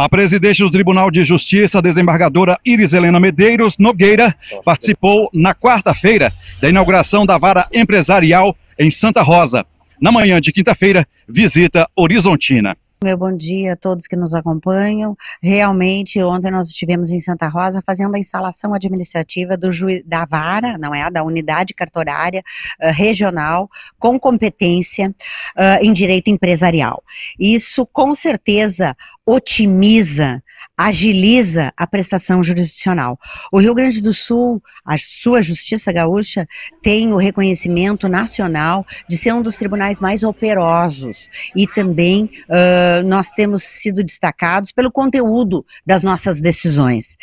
A presidente do Tribunal de Justiça, a desembargadora Iris Helena Medeiros Nogueira, participou na quarta-feira da inauguração da vara empresarial em Santa Rosa. Na manhã de quinta-feira, visita Horizontina. Meu bom dia a todos que nos acompanham. Realmente, ontem nós estivemos em Santa Rosa fazendo a instalação administrativa do juiz, da vara, não é? Da unidade cartorária uh, regional com competência uh, em direito empresarial. Isso com certeza otimiza agiliza a prestação jurisdicional. O Rio Grande do Sul, a sua justiça gaúcha, tem o reconhecimento nacional de ser um dos tribunais mais operosos e também uh, nós temos sido destacados pelo conteúdo das nossas decisões.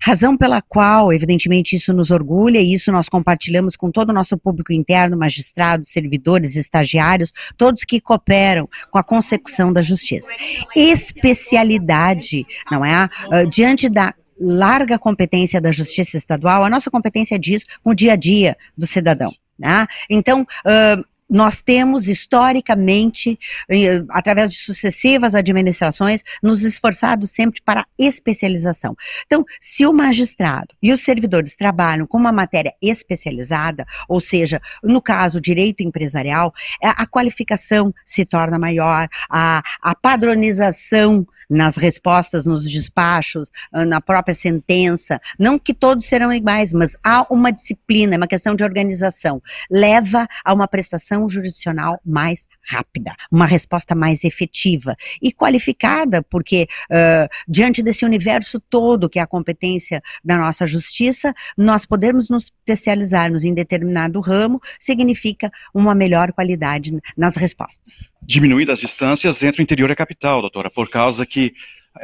Razão pela qual, evidentemente, isso nos orgulha e isso nós compartilhamos com todo o nosso público interno, magistrados, servidores, estagiários, todos que cooperam com a consecução da justiça. Especialidade, não é Uh, diante da larga competência da Justiça Estadual, a nossa competência diz o dia a dia do cidadão. Né? Então, uh, nós temos historicamente, eh, através de sucessivas administrações, nos esforçado sempre para especialização. Então, se o magistrado e os servidores trabalham com uma matéria especializada, ou seja, no caso direito empresarial, eh, a qualificação se torna maior, a, a padronização nas respostas, nos despachos, ah, na própria sentença, não que todos serão iguais, mas há uma disciplina, é uma questão de organização, leva a uma prestação ação jurisdicional mais rápida, uma resposta mais efetiva e qualificada, porque uh, diante desse universo todo que é a competência da nossa justiça, nós podermos nos especializarmos em determinado ramo significa uma melhor qualidade nas respostas. Diminuindo as distâncias entre o interior e a capital, doutora, por causa que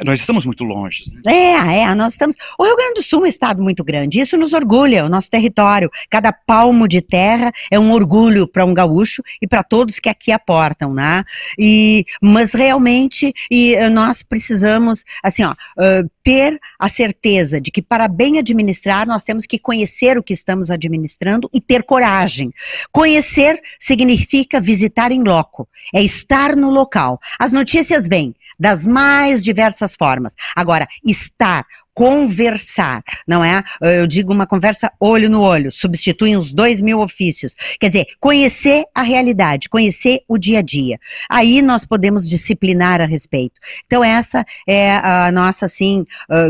nós estamos muito longe. Né? É, é, nós estamos. O Rio Grande do Sul é um estado muito grande, isso nos orgulha, o nosso território. Cada palmo de terra é um orgulho para um gaúcho e para todos que aqui aportam, né? E, mas realmente e eh, nós precisamos, assim, ó, ter a certeza de que para bem administrar nós temos que conhecer o que estamos administrando e ter coragem. Conhecer significa visitar em loco, é estar no local. As notícias vêm das mais diversas dessas formas. Agora, estar, conversar, não é? Eu digo uma conversa olho no olho, substituem os dois mil ofícios. Quer dizer, conhecer a realidade, conhecer o dia a dia. Aí nós podemos disciplinar a respeito. Então, essa é a nossa, assim. Ah,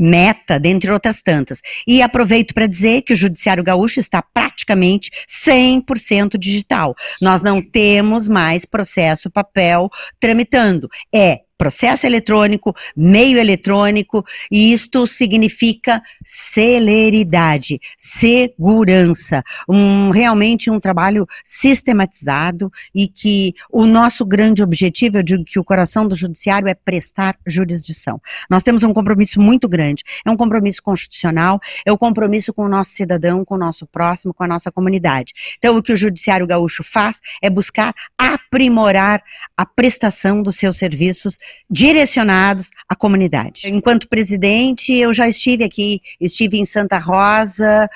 meta, dentre outras tantas. E aproveito para dizer que o Judiciário Gaúcho está praticamente 100% digital. Nós não temos mais processo papel tramitando. É processo eletrônico, meio eletrônico, e isto significa celeridade, segurança, um, realmente um trabalho sistematizado e que o nosso grande objetivo, eu digo que o coração do judiciário é prestar jurisdição. Nós temos um compromisso muito grande, é um compromisso constitucional, é o um compromisso com o nosso cidadão, com o nosso próximo, com a nossa comunidade. Então, o que o judiciário gaúcho faz é buscar aprimorar a prestação dos seus serviços direcionados à comunidade. Enquanto presidente, eu já estive aqui, estive em Santa Rosa,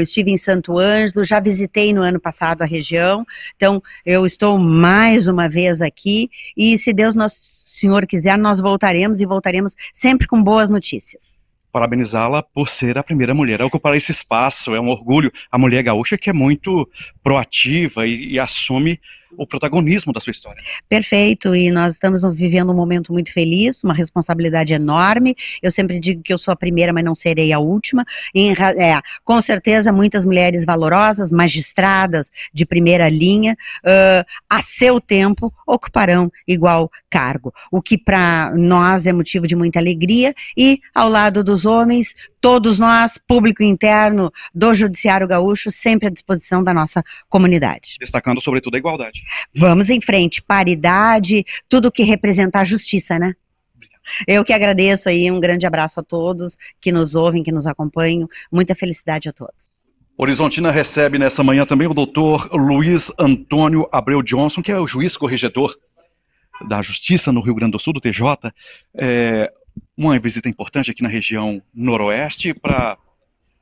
estive em Santo Ângelo, já visitei no ano passado a região, então eu estou mais uma vez aqui e se Deus nosso Senhor quiser, nós voltaremos e voltaremos sempre com boas notícias parabenizá-la por ser a primeira mulher a ocupar esse espaço. É um orgulho. A mulher gaúcha que é muito proativa e, e assume o protagonismo da sua história. Perfeito, e nós estamos vivendo um momento muito feliz, uma responsabilidade enorme. Eu sempre digo que eu sou a primeira, mas não serei a última. E, é, com certeza, muitas mulheres valorosas, magistradas de primeira linha, uh, a seu tempo, ocuparão igual cargo, o que para nós é motivo de muita alegria. E ao lado dos homens, todos nós, público interno do Judiciário Gaúcho, sempre à disposição da nossa comunidade. Destacando, sobretudo, a igualdade. Vamos em frente. Paridade, tudo que representa a justiça, né? Eu que agradeço aí, um grande abraço a todos que nos ouvem, que nos acompanham. Muita felicidade a todos. Horizontina recebe nessa manhã também o doutor Luiz Antônio Abreu Johnson, que é o juiz corregedor da Justiça no Rio Grande do Sul, do TJ. É uma visita importante aqui na região noroeste para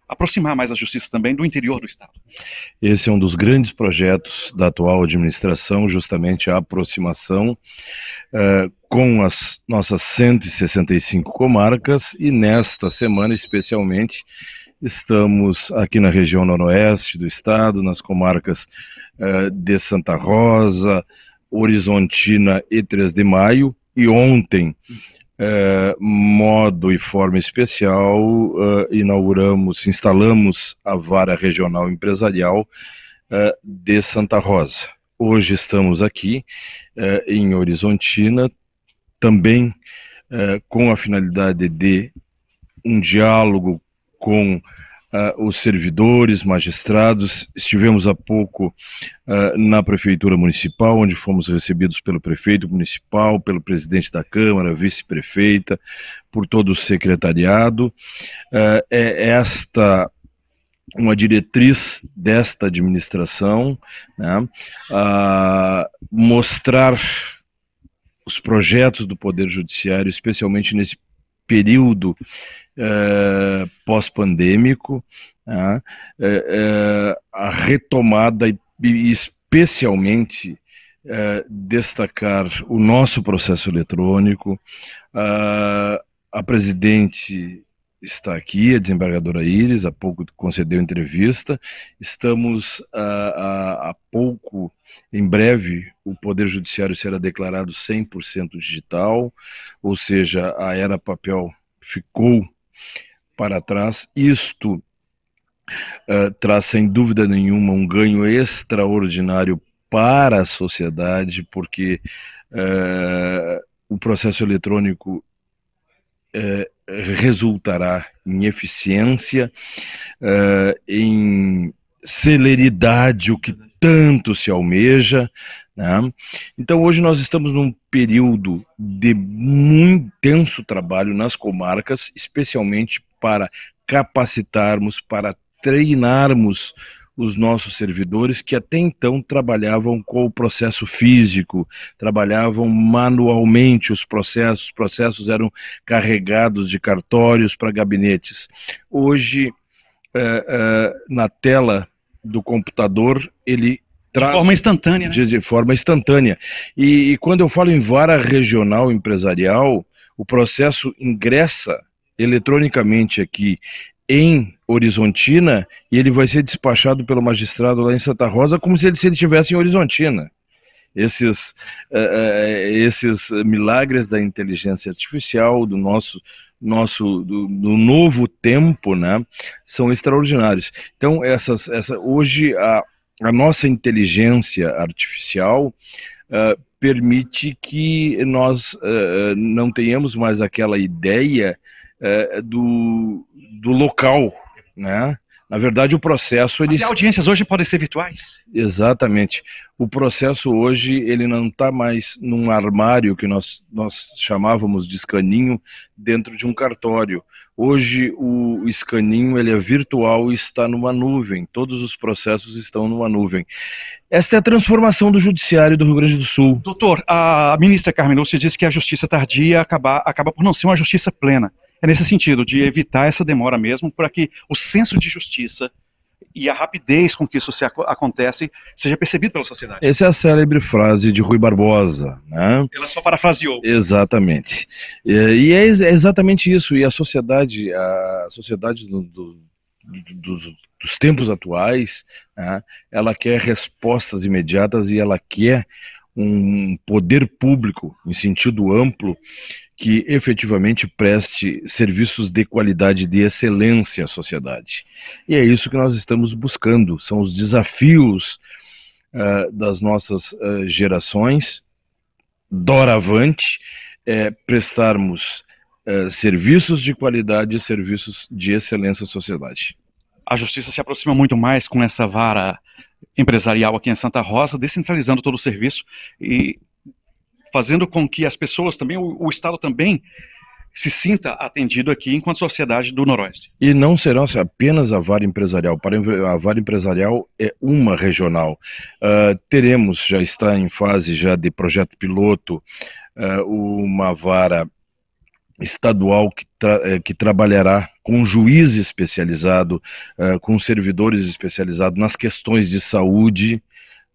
aproximar mais a justiça também do interior do Estado. Esse é um dos grandes projetos da atual administração, justamente a aproximação uh, com as nossas 165 comarcas e nesta semana especialmente estamos aqui na região noroeste do estado, nas comarcas uh, de Santa Rosa, Horizontina e 3 de Maio e ontem é, modo e forma especial, uh, inauguramos, instalamos a vara regional empresarial uh, de Santa Rosa. Hoje estamos aqui uh, em Horizontina, também com a finalidade de um diálogo com uh, os servidores, magistrados. Estivemos há pouco uh, na Prefeitura Municipal, onde fomos recebidos pelo prefeito municipal, pelo presidente da Câmara, vice-prefeita, por todo o secretariado. Uh, é esta uma diretriz desta administração, né, mostrar os projetos do Poder Judiciário, especialmente nesse período é, pós-pandêmico, é, é, a retomada e, especialmente destacar o nosso processo eletrônico, a presidente está aqui, a desembargadora Iris, há pouco concedeu entrevista. Estamos ah, ah, há pouco, em breve, o Poder Judiciário será declarado 100% digital, ou seja, a era papel ficou para trás. Isto uh, traz, sem dúvida nenhuma, um ganho extraordinário para a sociedade, porque uh, o processo eletrônico uh, resultará em eficiência, uh, em celeridade, o que tanto se almeja. Né? Então, hoje nós estamos num período de muito intenso trabalho nas comarcas, especialmente para capacitarmos, para treinarmos os nossos servidores que até então trabalhavam com o processo físico, trabalhavam manualmente os processos, os processos eram carregados de cartórios para gabinetes. Hoje, é, é, na tela do computador, ele de forma instantânea. Né? De, forma instantânea. E, e, quando eu falo em vara regional empresarial, o processo ingressa eletronicamente aqui em Horizontina e ele vai ser despachado pelo magistrado lá em Santa Rosa como se ele se ele tivesse em Horizontina. Esses, uh, esses milagres da inteligência artificial, do nosso, nosso do, do, novo tempo, né, são extraordinários. Então, essas, essa, hoje a, a nossa inteligência artificial uh, permite que nós uh, não tenhamos mais aquela ideia do, do local né? Na verdade, o processo ele. As audiências hoje podem ser virtuais. Exatamente. O processo hoje ele não está mais num armário que nós, nós chamávamos de escaninho dentro de um cartório. Hoje o escaninho ele é virtual e está numa nuvem. Todos os processos estão numa nuvem. Esta é a transformação do judiciário do Rio Grande do Sul. Doutor, a ministra Carmen Lúcia disse que a justiça tardia acaba, acaba por não ser uma justiça plena. É nesse sentido, de evitar essa demora mesmo, para que o senso de justiça e a rapidez com que isso se ac acontece seja percebido pela sociedade. Essa é a célebre frase de Rui Barbosa. Né? Ela só parafraseou. Exatamente. E, é, é, exatamente isso. E a sociedade, a sociedade do, do, do, dos, tempos atuais, né? ela quer respostas imediatas e ela quer um poder público em sentido amplo que efetivamente preste serviços de qualidade, de excelência à sociedade. E é isso que nós estamos buscando, são os desafios uh, das nossas uh, gerações, doravante, é, prestarmos uh, serviços de qualidade e serviços de excelência à sociedade. A justiça se aproxima muito mais com essa vara empresarial aqui em Santa Rosa, descentralizando todo o serviço e fazendo com que as pessoas também, o, o Estado também, se sinta atendido aqui enquanto sociedade do Noroeste. E não será apenas a vara empresarial. Para a vara empresarial é uma regional. Uh, teremos, já está em fase já de projeto piloto, uh, uma vara estadual que, tra eh, que trabalhará com um juiz especializado, uh, com servidores especializados nas questões de saúde,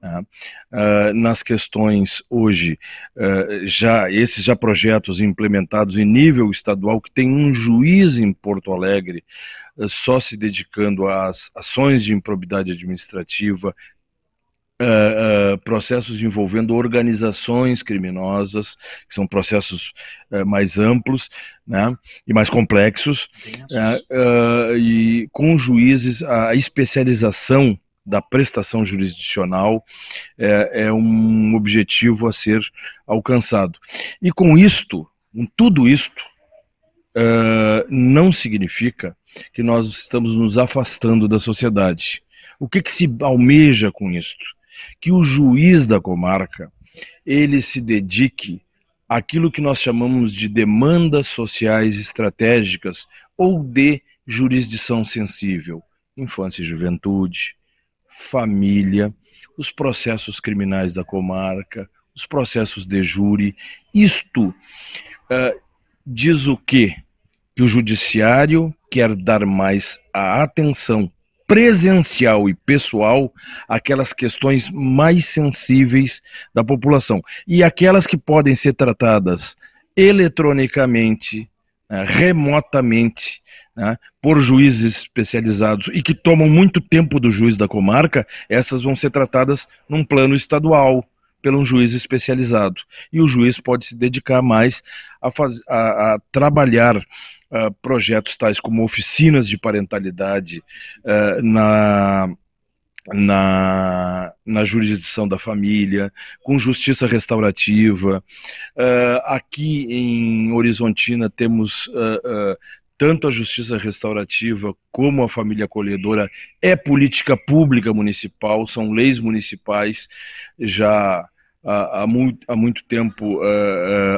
Uh, nas questões hoje, uh, já esses já projetos implementados em nível estadual, que tem um juiz em Porto Alegre uh, só se dedicando às ações de improbidade administrativa, processos envolvendo organizações criminosas, que são processos mais amplos né, e mais complexos, né, e com juízes, a especialização da prestação jurisdicional é, é um objetivo a ser alcançado. E com isto, com tudo isto, Uh, não significa que nós estamos nos afastando da sociedade. O que, que, se almeja com isto? Que o juiz da comarca ele se dedique àquilo que nós chamamos de demandas sociais estratégicas ou de jurisdição sensível, infância e juventude, família, os processos criminais da comarca, os processos de júri. Isto uh, diz o quê? Que o judiciário quer dar mais a atenção presencial e pessoal aquelas questões mais sensíveis da população e aquelas que podem ser tratadas eletronicamente né, remotamente né, por juízes especializados e que tomam muito tempo do juiz da comarca, essas vão ser tratadas num plano estadual pelo um juiz especializado. E o juiz pode se dedicar mais a, faz, a, a trabalhar uh, projetos tais como oficinas de parentalidade uh, na na, na jurisdição da família, com justiça restaurativa. Uh, aqui em Horizontina temos uh, uh, tanto a justiça restaurativa como a família acolhedora é política pública municipal, são leis municipais já há, há, muito, há muito tempo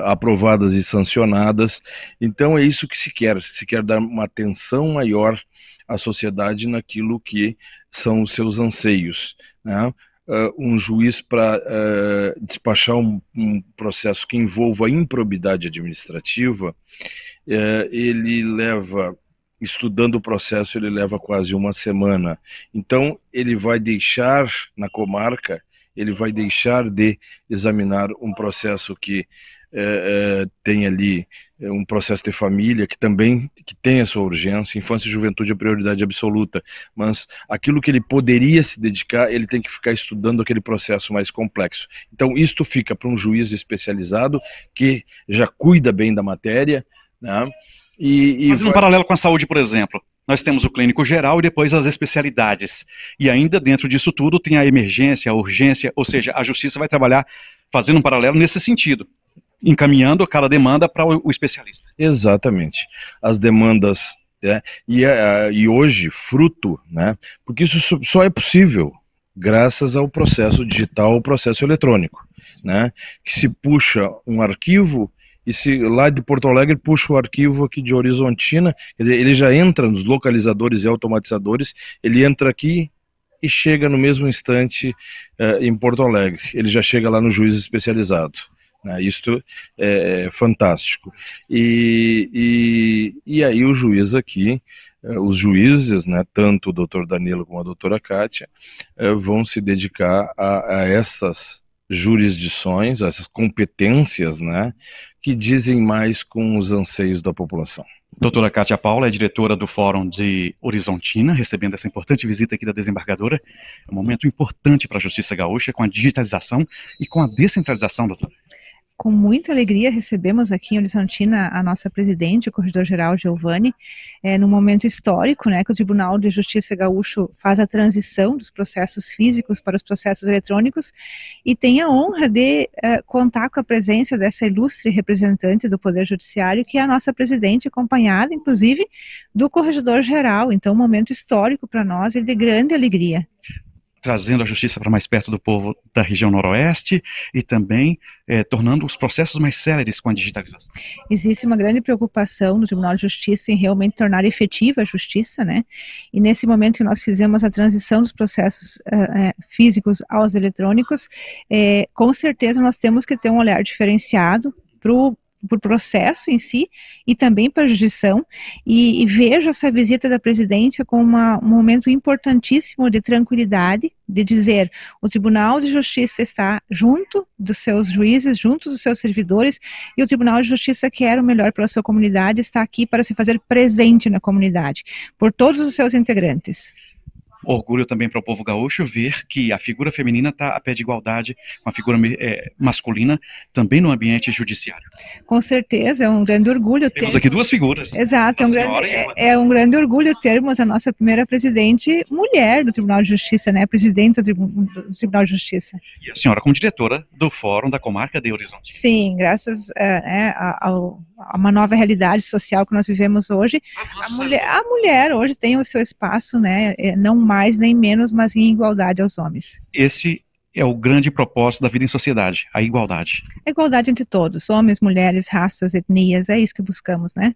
aprovadas e sancionadas. Então é isso que se quer, se quer dar uma atenção maior a sociedade naquilo que são os seus anseios. Né? Uh, um juiz para uh, eh, despachar um, um, processo que envolva improbidade administrativa, uh, ele leva, estudando o processo, ele leva quase uma semana. Então, ele vai deixar na comarca, ele vai deixar de examinar um processo que é, é, tem ali é, um processo de família que também que tem a sua urgência, infância e juventude é prioridade absoluta, mas aquilo que ele poderia se dedicar, ele tem que ficar estudando aquele processo mais complexo. Então isto fica para um juiz especializado que já cuida bem da matéria, né? E, e Fazendo vai... um paralelo com a saúde, por exemplo, nós temos o clínico geral e depois as especialidades. E ainda dentro disso tudo tem a emergência, a urgência, ou seja, a justiça vai trabalhar fazendo um paralelo nesse sentido encaminhando aquela demanda para o, especialista. Exatamente. As demandas é, e, eh, e, hoje, fruto, né, porque isso só é possível graças ao processo digital, ao processo eletrônico, né, que se puxa um arquivo e se lá de Porto Alegre puxa o arquivo aqui de Horizontina, quer dizer, ele já entra nos localizadores e automatizadores, ele entra aqui e chega no mesmo instante eh, em Porto Alegre, ele já chega lá no juiz especializado. Né? Isto é, é, fantástico. E, e, e aí o juiz aqui, eh, os juízes, né, tanto o doutor Danilo como a doutora Kátia, eh, vão se dedicar a, a essas jurisdições, essas competências, né, que dizem mais com os anseios da população. Doutora Kátia Paula é diretora do Fórum de Horizontina, recebendo essa importante visita aqui da desembargadora. É um momento importante para a Justiça Gaúcha com a digitalização e com a descentralização, doutora com muita alegria recebemos aqui em Horizontina a nossa presidente, o corredor-geral Giovanni, é, num momento histórico, né, que o Tribunal de Justiça Gaúcho faz a transição dos processos físicos para os processos eletrônicos e tem a honra de é, contar com a presença dessa ilustre representante do Poder Judiciário, que é a nossa presidente, acompanhada, inclusive, do corregedor-geral. Então, um momento histórico para nós e de grande alegria trazendo a justiça para mais perto do povo da região noroeste e também é, tornando os processos mais céleres com a digitalização. Existe uma grande preocupação no Tribunal de Justiça em realmente tornar efetiva a justiça, né? E nesse momento que nós fizemos a transição dos processos uh, físicos aos eletrônicos, é, com certeza nós temos que ter um olhar diferenciado para o por processo em si e também para jurisdição, e, e vejo essa visita da presidência como uma, um momento importantíssimo de tranquilidade, de dizer o Tribunal de Justiça está junto dos seus juízes, junto dos seus servidores, e o Tribunal de Justiça quer o melhor para a sua comunidade, está aqui para se fazer presente na comunidade, por todos os seus integrantes orgulho também para o povo gaúcho ver que a figura feminina está a pé de igualdade com a figura é, masculina também no ambiente judiciário. Com certeza, é um grande orgulho termos... Temos aqui duas figuras. Exato, é um, grande, é, é um, grande, orgulho termos a nossa primeira presidente mulher do Tribunal de Justiça, né, presidenta do Tribunal de Justiça. E a senhora como diretora do Fórum da Comarca de Horizonte. Sim, graças é, né, a uma nova realidade social que nós vivemos hoje, a mulher, a mulher hoje tem o seu espaço, né, é, não mais nem menos, mas em igualdade aos homens. Esse é o grande propósito da vida em sociedade, a igualdade. A igualdade entre todos, homens, mulheres, raças, etnias, é isso que buscamos, né?